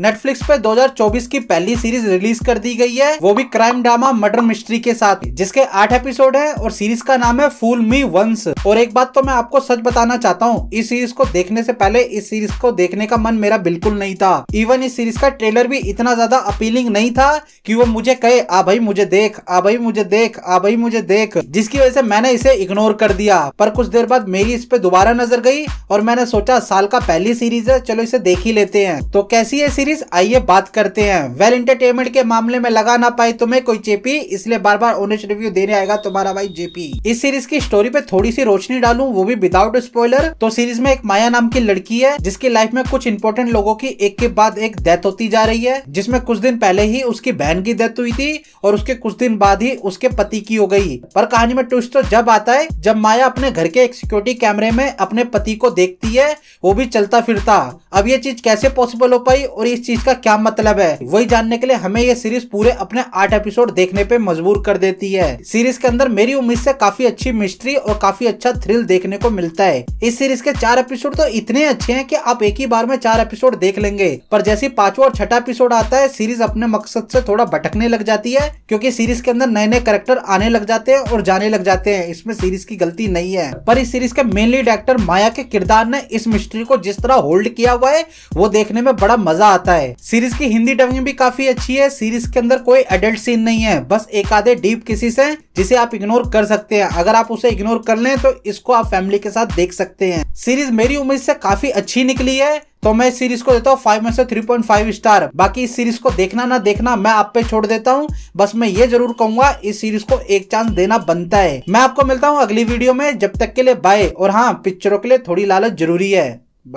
Netflix पे 2024 की पहली सीरीज रिलीज कर दी गई है वो भी क्राइम ड्रामा मर्डर मिस्ट्री के साथ जिसके आठ एपिसोड हैं और सीरीज का नाम है फूल मी वंस और एक बात तो मैं आपको सच बताना चाहता हूँ इस सीरीज को देखने से पहले इस सीरीज को देखने का मन मेरा बिल्कुल नहीं था इवन इस सीरीज का ट्रेलर भी इतना ज्यादा अपीलिंग नहीं था की वो मुझे कहे आ भाई मुझे देख आ भाई मुझे देख आ भाई मुझे देख जिसकी वजह से मैंने इसे इग्नोर कर दिया पर कुछ देर बाद मेरी इस पे दोबारा नजर गई और मैंने सोचा साल का पहली सीरीज है चलो इसे देख ही लेते हैं तो कैसी ये सीरीज आइए बात करते हैं वेल एंटरटेनमेंट के मामले में लगा ना पाए तुम्हें कोई जेपी इसलिए बार बार ऑनेस्ट रिव्यू देने आएगा तुम्हारा भाई जेपी इस सीरीज की स्टोरी पे थोड़ी सी रोशनी डालू वो भी विदाउट स्पॉइलर तो सीरीज में एक माया नाम की लड़की है जिसकी लाइफ में कुछ इंपोर्टेंट लोगों की एक के बाद एक डेथ होती जा रही है जिसमे कुछ दिन पहले ही उसकी बहन की डेथ हुई थी और उसके कुछ दिन बाद ही उसके पति की हो गई पर कहानी में ट्विस्ट तो जब आता है जब माया अपने घर के एक सिक्योरिटी कैमरे में अपने पति को देखती है वो भी चलता फिरता अब ये चीज कैसे पॉसिबल हो पाई और इस चीज का क्या मतलब है वही जानने के लिए हमें ये सीरीज पूरे अपने आठ एपिसोड देखने पे मजबूर कर देती है सीरीज के अंदर मेरी उम्मीद से काफी अच्छी मिस्ट्री और काफी अच्छा थ्रिल देखने को मिलता है इस सीरीज के चार एपिसोड तो इतने अच्छे हैं कि आप एक ही बार में चार एपिसोड देख लेंगे पर जैसे पांचवा और छठा एपिसोड आता है सीरीज अपने मकसद से थोड़ा भटकने लग जाती है क्योंकि सीरीज के अंदर नए नए करेक्टर आने लग जाते हैं और जाने लग जाते हैं इसमें सीरीज की गलती नहीं है पर इस सीरीज के मेनली डायरेक्टर माया के किरदार ने इस मिस्ट्री को जिस तरह होल्ड किया हुआ है वो देखने में बड़ा मजा मजा आता है सीरीज की हिंदी डबिंग भी काफी अच्छी है सीरीज के अंदर कोई एडल्ट सीन नहीं है बस एक आधे डीप किसी से जिसे आप इग्नोर कर सकते हैं अगर आप उसे इग्नोर कर लें तो इसको आप फैमिली के साथ देख सकते हैं सीरीज मेरी उम्मीद से काफी अच्छी निकली है तो मैं सीरीज को देता हूँ फाइव में से थ्री पॉइंट फाइव स्टार बाकी इस सीरीज को देखना ना देखना मैं आप पे छोड़ देता हूँ बस मैं ये जरूर कहूंगा इस सीरीज को एक चांस देना बनता है मैं आपको मिलता हूँ अगली वीडियो में जब तक के लिए बाय और हाँ पिक्चरों के लिए थोड़ी लालच जरूरी है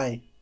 बाय